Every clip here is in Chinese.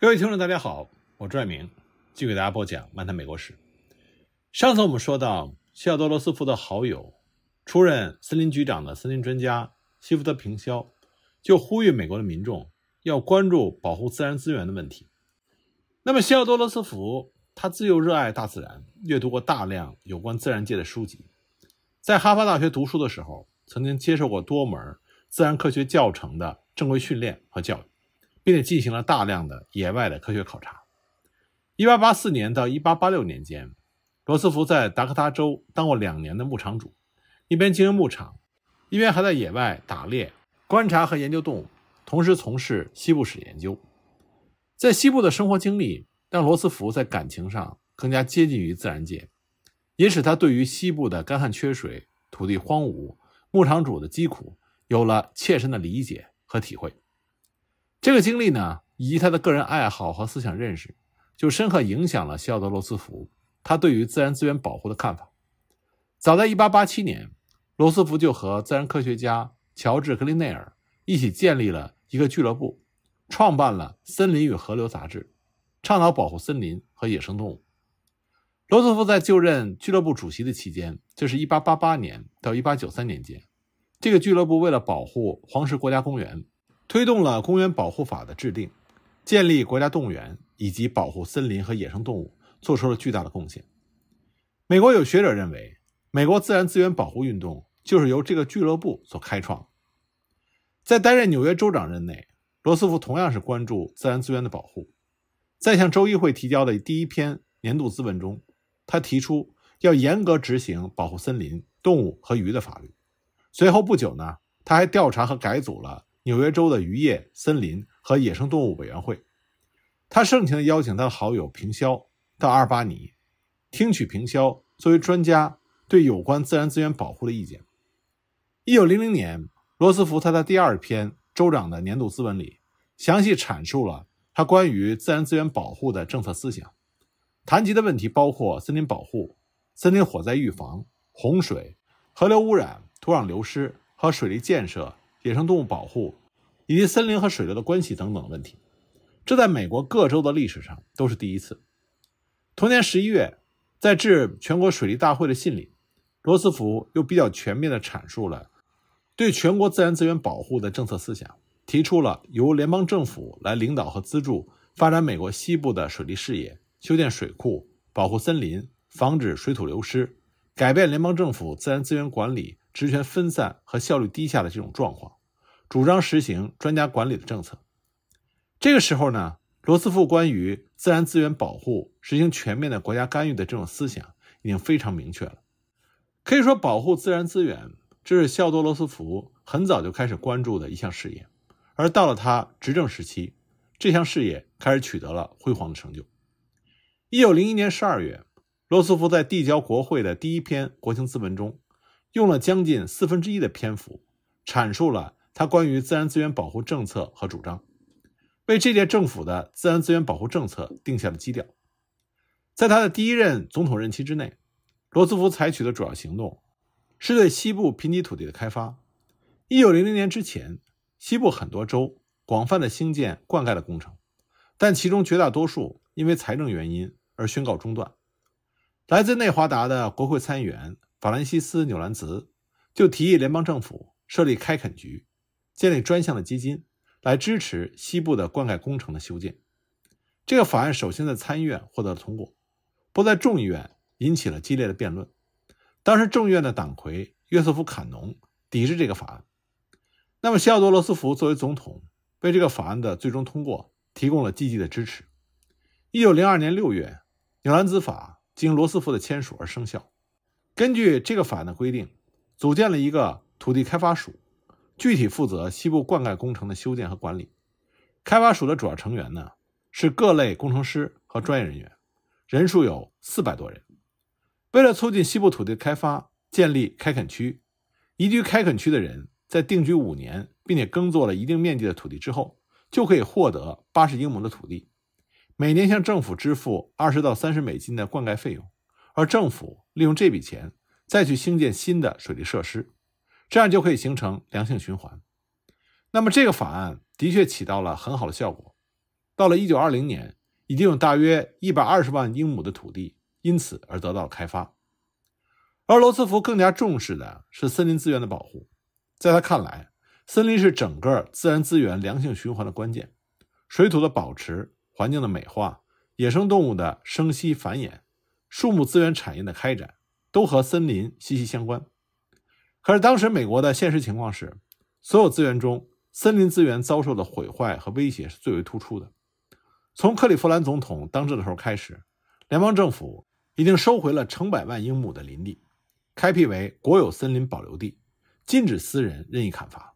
各位听众，大家好，我朱爱明，继续给大家播讲《漫谈美国史》。上次我们说到，西奥多·罗斯福的好友、出任森林局长的森林专家西福德·平肖就呼吁美国的民众要关注保护自然资源的问题。那么，西奥多·罗斯福他自幼热爱大自然，阅读过大量有关自然界的书籍，在哈佛大学读书的时候，曾经接受过多门自然科学教程的正规训练和教育。并且进行了大量的野外的科学考察。1884年到1886年间，罗斯福在达科他州当过两年的牧场主，一边经营牧场，一边还在野外打猎、观察和研究动物，同时从事西部史研究。在西部的生活经历让罗斯福在感情上更加接近于自然界，也使他对于西部的干旱缺水、土地荒芜、牧场主的疾苦有了切身的理解和体会。这个经历呢，以及他的个人爱好和思想认识，就深刻影响了西奥多·罗斯福。他对于自然资源保护的看法，早在1887年，罗斯福就和自然科学家乔治·格林内尔一起建立了一个俱乐部，创办了《森林与河流》杂志，倡导保护森林和野生动物。罗斯福在就任俱乐部主席的期间，就是1888年到1893年间，这个俱乐部为了保护黄石国家公园。推动了《公园保护法》的制定，建立国家动物园以及保护森林和野生动物，做出了巨大的贡献。美国有学者认为，美国自然资源保护运动就是由这个俱乐部所开创。在担任纽约州长任内，罗斯福同样是关注自然资源的保护。在向州议会提交的第一篇年度咨文中，他提出要严格执行保护森林、动物和鱼的法律。随后不久呢，他还调查和改组了。纽约州的渔业、森林和野生动物委员会，他盛情地邀请他的好友平肖到阿尔巴尼，听取平肖作为专家对有关自然资源保护的意见。一九零零年，罗斯福他的第二篇州长的年度咨文里，详细阐述了他关于自然资源保护的政策思想。谈及的问题包括森林保护、森林火灾预防、洪水、河流污染、土壤流失和水利建设、野生动物保护。以及森林和水流的关系等等问题，这在美国各州的历史上都是第一次。同年十一月，在致全国水利大会的信里，罗斯福又比较全面地阐述了对全国自然资源保护的政策思想，提出了由联邦政府来领导和资助发展美国西部的水利事业，修建水库，保护森林，防止水土流失，改变联邦政府自然资源管理职权分散和效率低下的这种状况。主张实行专家管理的政策。这个时候呢，罗斯福关于自然资源保护、实行全面的国家干预的这种思想已经非常明确了。可以说，保护自然资源这是肖多罗斯福很早就开始关注的一项事业，而到了他执政时期，这项事业开始取得了辉煌的成就。一九零一年十二月，罗斯福在递交国会的第一篇国情咨文中，用了将近四分之一的篇幅阐述了。他关于自然资源保护政策和主张，为这届政府的自然资源保护政策定下了基调。在他的第一任总统任期之内，罗斯福采取的主要行动是对西部贫瘠土地的开发。一九零零年之前，西部很多州广泛的兴建灌溉的工程，但其中绝大多数因为财政原因而宣告中断。来自内华达的国会参议员法兰西斯纽兰兹就提议联邦政府设立开垦局。建立专项的基金来支持西部的灌溉工程的修建。这个法案首先在参议院获得了通过，不在众议院引起了激烈的辩论。当时众议院的党魁约瑟夫·坎农抵制这个法案。那么，西奥多·罗斯福作为总统，为这个法案的最终通过提供了积极的支持。一九零二年六月，《纽兰兹法》经罗斯福的签署而生效。根据这个法案的规定，组建了一个土地开发署。具体负责西部灌溉工程的修建和管理，开发署的主要成员呢是各类工程师和专业人员，人数有四百多人。为了促进西部土地开发，建立开垦区，移居开垦区的人在定居五年，并且耕作了一定面积的土地之后，就可以获得八十英亩的土地，每年向政府支付二十到三十美金的灌溉费用，而政府利用这笔钱再去兴建新的水利设施。这样就可以形成良性循环。那么，这个法案的确起到了很好的效果。到了1920年，已经有大约120万英亩的土地因此而得到了开发。而罗斯福更加重视的是森林资源的保护。在他看来，森林是整个自然资源良性循环的关键。水土的保持、环境的美化、野生动物的生息繁衍、树木资源产业的开展，都和森林息息相关。可是当时美国的现实情况是，所有资源中，森林资源遭受的毁坏和威胁是最为突出的。从克利夫兰总统当政的时候开始，联邦政府已经收回了成百万英亩的林地，开辟为国有森林保留地，禁止私人任意砍伐。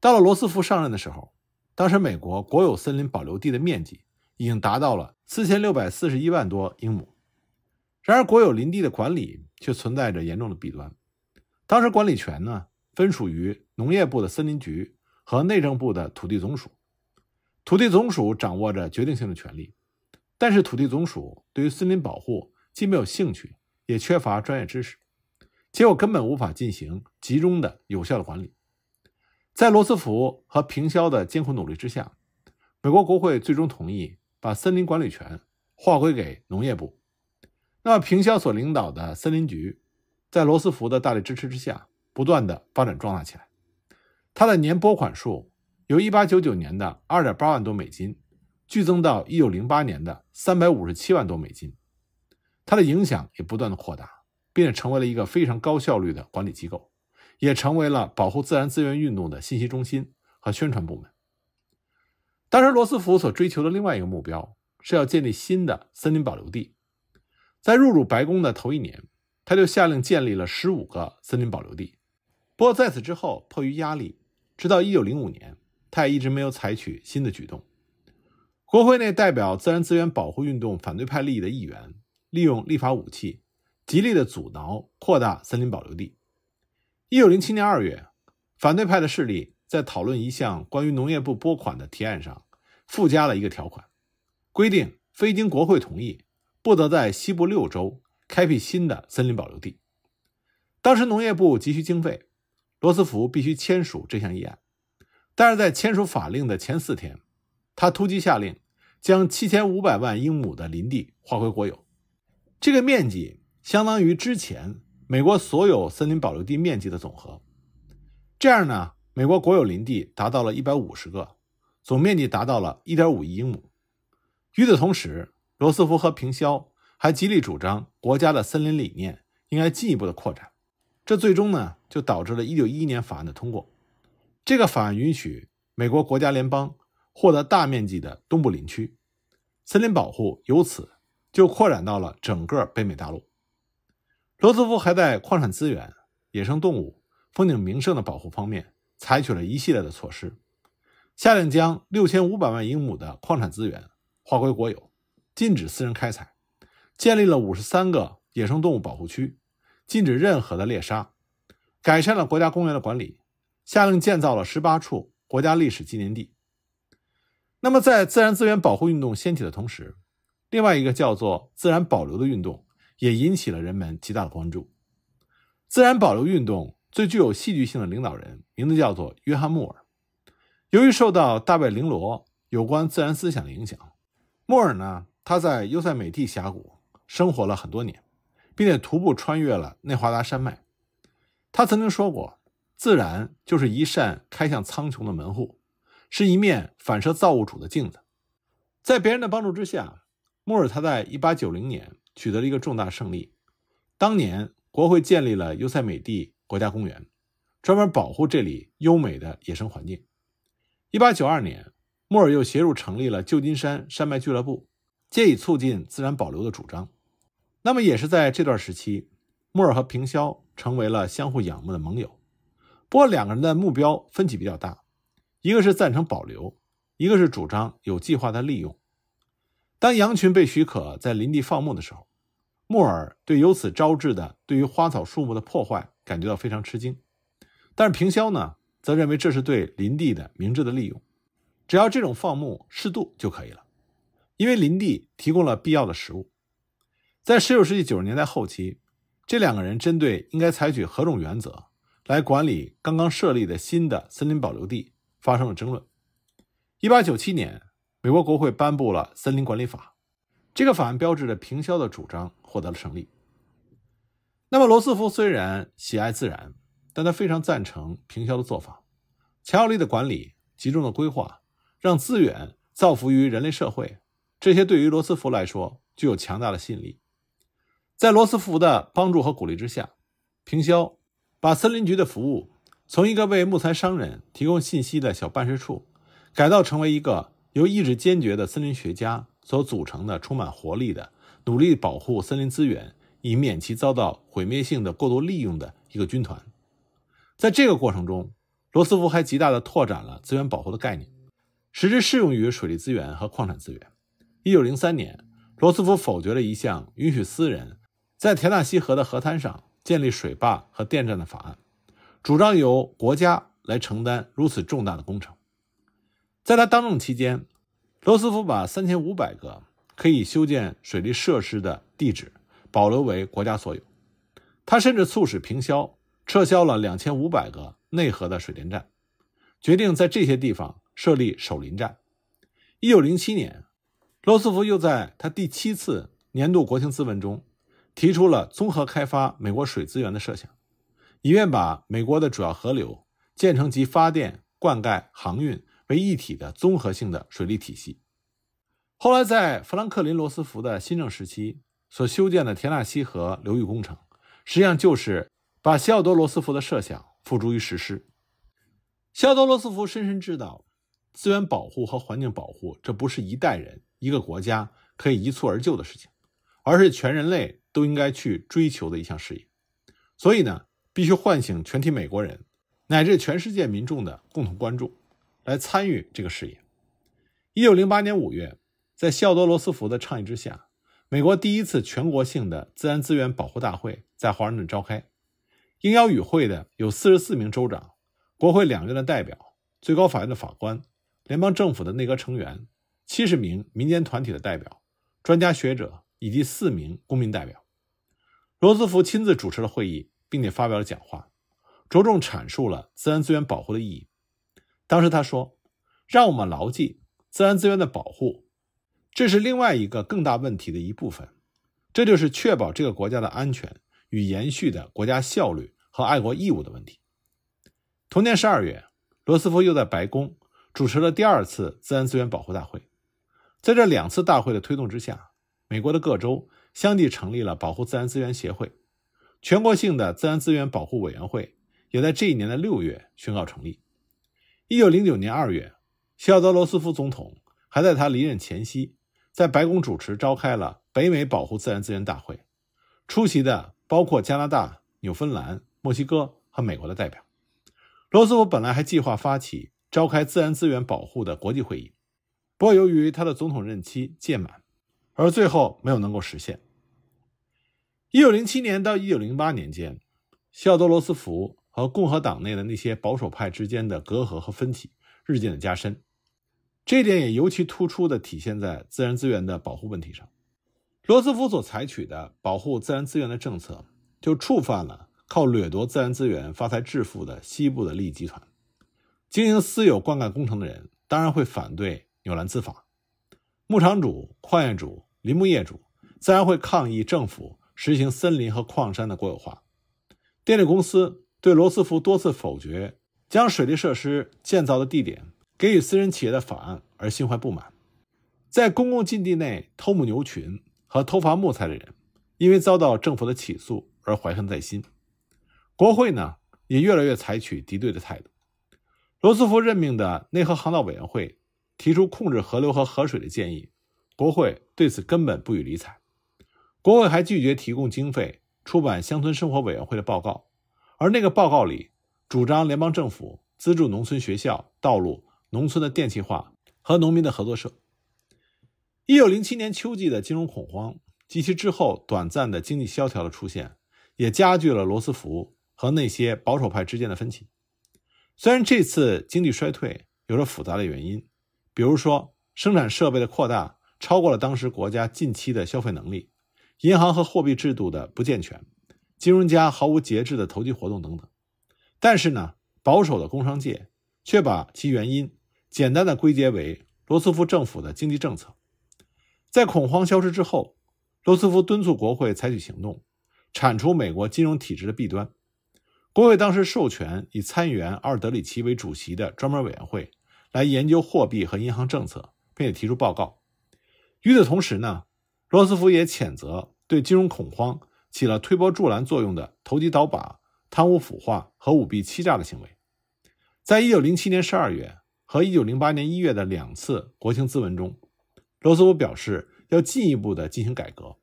到了罗斯福上任的时候，当时美国国有森林保留地的面积已经达到了四千六百四十一万多英亩。然而，国有林地的管理却存在着严重的弊端。当时管理权呢，分属于农业部的森林局和内政部的土地总署，土地总署掌握着决定性的权力，但是土地总署对于森林保护既没有兴趣，也缺乏专业知识，结果根本无法进行集中的有效的管理。在罗斯福和平肖的艰苦努力之下，美国国会最终同意把森林管理权划归给农业部。那么平肖所领导的森林局。在罗斯福的大力支持之下，不断的发展壮大起来。它的年拨款数由1899年的2.8万多美金，剧增到1908年的357万多美金。它的影响也不断的扩大，并且成为了一个非常高效率的管理机构，也成为了保护自然资源运动的信息中心和宣传部门。当时罗斯福所追求的另外一个目标是要建立新的森林保留地。在入主白宫的头一年。他就下令建立了十五个森林保留地，不过在此之后，迫于压力，直到一九零五年，他也一直没有采取新的举动。国会内代表自然资源保护运动反对派利益的议员，利用立法武器，极力的阻挠扩大森林保留地。一九零七年二月，反对派的势力在讨论一项关于农业部拨款的提案上，附加了一个条款，规定非经国会同意，不得在西部六州。开辟新的森林保留地。当时农业部急需经费，罗斯福必须签署这项议案。但是在签署法令的前四天，他突击下令将七千五百万英亩的林地划归国有。这个面积相当于之前美国所有森林保留地面积的总和。这样呢，美国国有林地达到了一百五十个，总面积达到了一点五亿英亩。与此同时，罗斯福和平肖。还极力主张国家的森林理念应该进一步的扩展，这最终呢就导致了1911年法案的通过。这个法案允许美国国家联邦获得大面积的东部林区，森林保护由此就扩展到了整个北美大陆。罗斯福还在矿产资源、野生动物、风景名胜的保护方面采取了一系列的措施，下令将6500万英亩的矿产资源划归国有，禁止私人开采。建立了五十三个野生动物保护区，禁止任何的猎杀，改善了国家公园的管理，下令建造了十八处国家历史纪念地。那么，在自然资源保护运动掀起的同时，另外一个叫做自然保留的运动也引起了人们极大的关注。自然保留运动最具有戏剧性的领导人名字叫做约翰·穆尔。由于受到大卫·林罗有关自然思想的影响，穆尔呢，他在优塞美蒂峡谷。生活了很多年，并且徒步穿越了内华达山脉。他曾经说过：“自然就是一扇开向苍穹的门户，是一面反射造物主的镜子。”在别人的帮助之下，莫尔他在1890年取得了一个重大胜利。当年，国会建立了优塞美地国家公园，专门保护这里优美的野生环境。1892年，莫尔又协助成立了旧金山山脉俱乐部，借以促进自然保留的主张。那么也是在这段时期，莫尔和平霄成为了相互仰慕的盟友，不过两个人的目标分歧比较大，一个是赞成保留，一个是主张有计划的利用。当羊群被许可在林地放牧的时候，莫尔对由此招致的对于花草树木的破坏感觉到非常吃惊，但是平霄呢，则认为这是对林地的明智的利用，只要这种放牧适度就可以了，因为林地提供了必要的食物。在19世纪90年代后期，这两个人针对应该采取何种原则来管理刚刚设立的新的森林保留地发生了争论。1897年，美国国会颁布了《森林管理法》，这个法案标志着平肖的主张获得了胜利。那么，罗斯福虽然喜爱自然，但他非常赞成平肖的做法。强有力的管理、集中的规划，让资源造福于人类社会，这些对于罗斯福来说具有强大的吸引力。在罗斯福的帮助和鼓励之下，平肖把森林局的服务从一个为木材商人提供信息的小办事处，改造成为一个由意志坚决的森林学家所组成的充满活力的、努力保护森林资源，以免其遭到毁灭性的过度利用的一个军团。在这个过程中，罗斯福还极大地拓展了资源保护的概念，使之适用于水利资源和矿产资源。一九零三年，罗斯福否决了一项允许私人。在田纳西河的河滩上建立水坝和电站的法案，主张由国家来承担如此重大的工程。在他当政期间，罗斯福把三千五百个可以修建水利设施的地址保留为国家所有。他甚至促使平消撤销了两千五百个内河的水电站，决定在这些地方设立守林站。一九零七年，罗斯福又在他第七次年度国情咨文中。提出了综合开发美国水资源的设想，以便把美国的主要河流建成集发电、灌溉、航运为一体的综合性的水利体系。后来，在富兰克林·罗斯福的新政时期所修建的田纳西河流域工程，实际上就是把西奥多·罗斯福的设想付诸于实施。西奥多·罗斯福深深知道，资源保护和环境保护，这不是一代人、一个国家可以一蹴而就的事情，而是全人类。都应该去追求的一项事业，所以呢，必须唤醒全体美国人乃至全世界民众的共同关注，来参与这个事业。一九零八年五月，在西奥多·罗斯福的倡议之下，美国第一次全国性的自然资源保护大会在华盛顿召开。应邀与会的有四十四名州长、国会两院的代表、最高法院的法官、联邦政府的内阁成员、七十名民间团体的代表、专家学者以及四名公民代表。罗斯福亲自主持了会议，并且发表了讲话，着重阐述了自然资源保护的意义。当时他说：“让我们牢记自然资源的保护，这是另外一个更大问题的一部分，这就是确保这个国家的安全与延续的国家效率和爱国义务的问题。”同年十二月，罗斯福又在白宫主持了第二次自然资源保护大会。在这两次大会的推动之下，美国的各州。相继成立了保护自然资源协会，全国性的自然资源保护委员会也在这一年的六月宣告成立。一九零九年二月，西奥多·罗斯福总统还在他离任前夕，在白宫主持召开了北美保护自然资源大会，出席的包括加拿大、纽芬兰、墨西哥和美国的代表。罗斯福本来还计划发起召开自然资源保护的国际会议，不过由于他的总统任期届满，而最后没有能够实现。一九零七年到一九零八年间，西奥多·罗斯福和共和党内的那些保守派之间的隔阂和分歧日渐的加深。这一点也尤其突出地体现在自然资源的保护问题上。罗斯福所采取的保护自然资源的政策，就触犯了靠掠夺自然资源发财致富的西部的利益集团。经营私有灌溉工程的人当然会反对纽兰兹法，牧场主、矿业主、林木业主自然会抗议政府。实行森林和矿山的国有化，电力公司对罗斯福多次否决将水利设施建造的地点给予私人企业的法案而心怀不满，在公共禁地内偷牧牛群和偷伐木材的人，因为遭到政府的起诉而怀恨在心。国会呢也越来越采取敌对的态度。罗斯福任命的内河航道委员会提出控制河流和河水的建议，国会对此根本不予理睬。国会还拒绝提供经费出版乡村生活委员会的报告，而那个报告里主张联邦政府资助农村学校、道路、农村的电气化和农民的合作社。一九零七年秋季的金融恐慌及其之后短暂的经济萧条的出现，也加剧了罗斯福和那些保守派之间的分歧。虽然这次经济衰退有着复杂的原因，比如说生产设备的扩大超过了当时国家近期的消费能力。银行和货币制度的不健全，金融家毫无节制的投机活动等等。但是呢，保守的工商界却把其原因简单的归结为罗斯福政府的经济政策。在恐慌消失之后，罗斯福敦促国会采取行动，铲除美国金融体制的弊端。国会当时授权以参议员奥尔德里奇为主席的专门委员会来研究货币和银行政策，并且提出报告。与此同时呢？罗斯福也谴责对金融恐慌起了推波助澜作用的投机倒把、贪污腐化和舞弊欺诈的行为。在一九零七年十二月和一九零八年一月的两次国情咨文中，罗斯福表示要进一步的进行改革，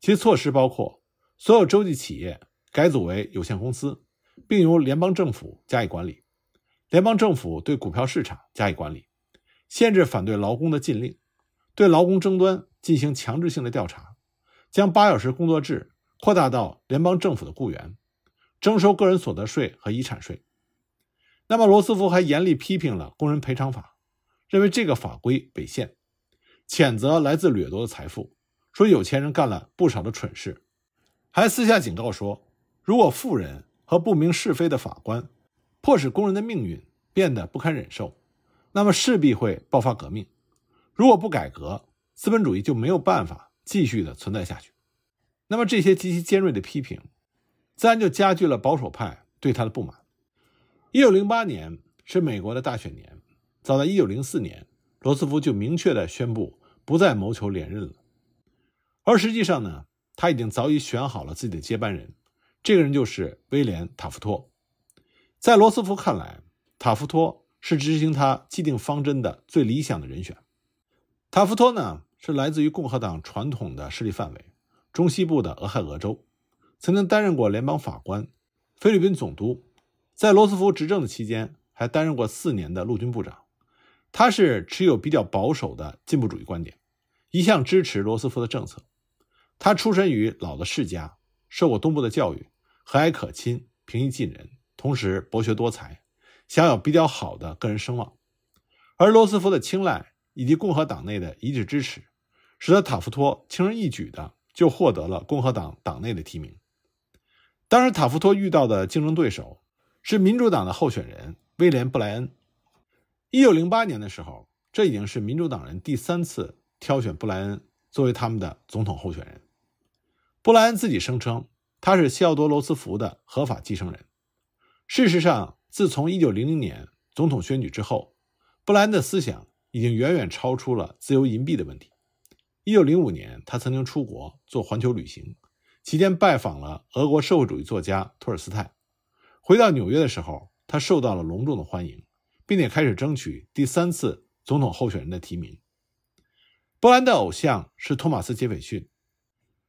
其措施包括：所有州际企业改组为有限公司，并由联邦政府加以管理；联邦政府对股票市场加以管理；限制反对劳工的禁令；对劳工争端。进行强制性的调查，将八小时工作制扩大到联邦政府的雇员，征收个人所得税和遗产税。那么，罗斯福还严厉批评了《工人赔偿法》，认为这个法规违宪，谴责来自掠夺的财富，说有钱人干了不少的蠢事，还私下警告说，如果富人和不明是非的法官迫使工人的命运变得不堪忍受，那么势必会爆发革命。如果不改革，资本主义就没有办法继续的存在下去，那么这些极其尖锐的批评，自然就加剧了保守派对他的不满。一九零八年是美国的大选年，早在一九零四年，罗斯福就明确地宣布不再谋求连任了，而实际上呢，他已经早已选好了自己的接班人，这个人就是威廉·塔夫托。在罗斯福看来，塔夫托是执行他既定方针的最理想的人选。塔夫托呢？是来自于共和党传统的势力范围，中西部的俄亥俄州，曾经担任过联邦法官、菲律宾总督，在罗斯福执政的期间还担任过四年的陆军部长。他是持有比较保守的进步主义观点，一向支持罗斯福的政策。他出身于老的世家，受过东部的教育，和蔼可亲、平易近人，同时博学多才，享有比较好的个人声望。而罗斯福的青睐以及共和党内的一致支持。使得塔夫托轻而易举的就获得了共和党党内的提名。当时塔夫托遇到的竞争对手是民主党的候选人威廉·布莱恩。一九零八年的时候，这已经是民主党人第三次挑选布莱恩作为他们的总统候选人。布莱恩自己声称他是西奥多·罗斯福的合法继承人。事实上，自从一九零零年总统选举之后，布莱恩的思想已经远远超出了自由银币的问题。一九零五年，他曾经出国做环球旅行，期间拜访了俄国社会主义作家托尔斯泰。回到纽约的时候，他受到了隆重的欢迎，并且开始争取第三次总统候选人的提名。波兰的偶像是托马斯·杰斐逊，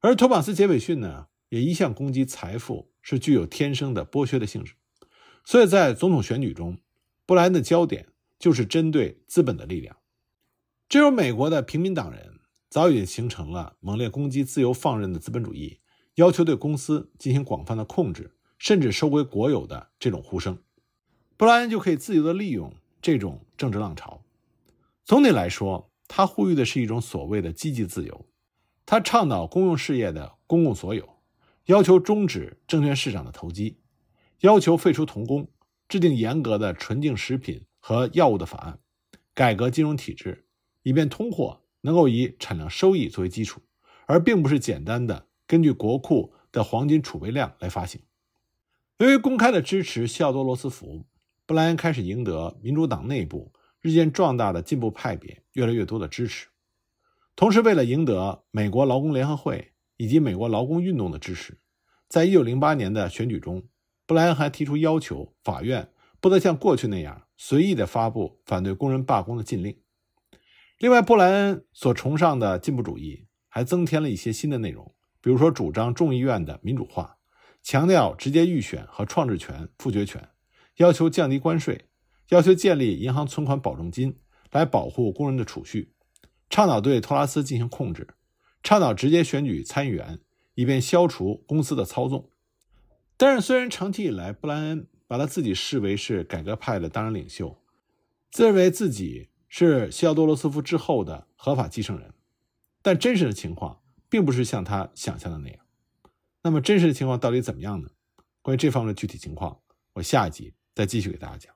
而托马斯·杰斐逊呢，也一向攻击财富是具有天生的剥削的性质。所以在总统选举中，波兰的焦点就是针对资本的力量。这有美国的平民党人。早已形成了猛烈攻击自由放任的资本主义，要求对公司进行广泛的控制，甚至收归国有的这种呼声。布莱恩就可以自由地利用这种政治浪潮。总体来说，他呼吁的是一种所谓的积极自由。他倡导公用事业的公共所有，要求终止证券市场的投机，要求废除童工，制定严格的纯净食品和药物的法案，改革金融体制，以便通货。能够以产量收益作为基础，而并不是简单的根据国库的黄金储备量来发行。由于公开的支持，西奥多·罗斯福·布莱恩开始赢得民主党内部日渐壮大的进步派别越来越多的支持。同时，为了赢得美国劳工联合会以及美国劳工运动的支持，在1908年的选举中，布莱恩还提出要求法院不得像过去那样随意地发布反对工人罢工的禁令。另外，布莱恩所崇尚的进步主义还增添了一些新的内容，比如说主张众议院的民主化，强调直接预选和创制权、否决权，要求降低关税，要求建立银行存款保证金来保护工人的储蓄，倡导对托拉斯进行控制，倡导直接选举参议员，以便消除公司的操纵。但是，虽然长期以来，布莱恩把他自己视为是改革派的当然领袖，自认为自己。是西奥多罗斯福之后的合法继承人，但真实的情况并不是像他想象的那样。那么真实的情况到底怎么样呢？关于这方面的具体情况，我下一集再继续给大家讲。